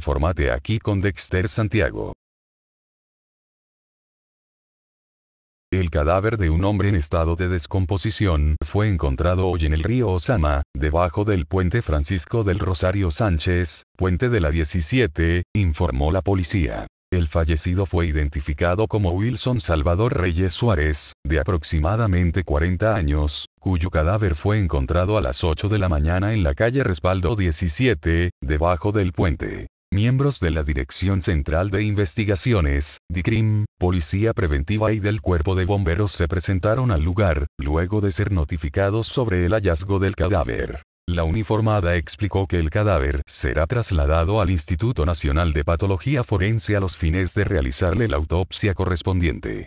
Infórmate aquí con Dexter Santiago. El cadáver de un hombre en estado de descomposición fue encontrado hoy en el río Osama, debajo del puente Francisco del Rosario Sánchez, puente de la 17, informó la policía. El fallecido fue identificado como Wilson Salvador Reyes Suárez, de aproximadamente 40 años, cuyo cadáver fue encontrado a las 8 de la mañana en la calle Respaldo 17, debajo del puente miembros de la Dirección Central de Investigaciones, DICRIM, Policía Preventiva y del Cuerpo de Bomberos se presentaron al lugar, luego de ser notificados sobre el hallazgo del cadáver. La uniformada explicó que el cadáver será trasladado al Instituto Nacional de Patología Forense a los fines de realizarle la autopsia correspondiente.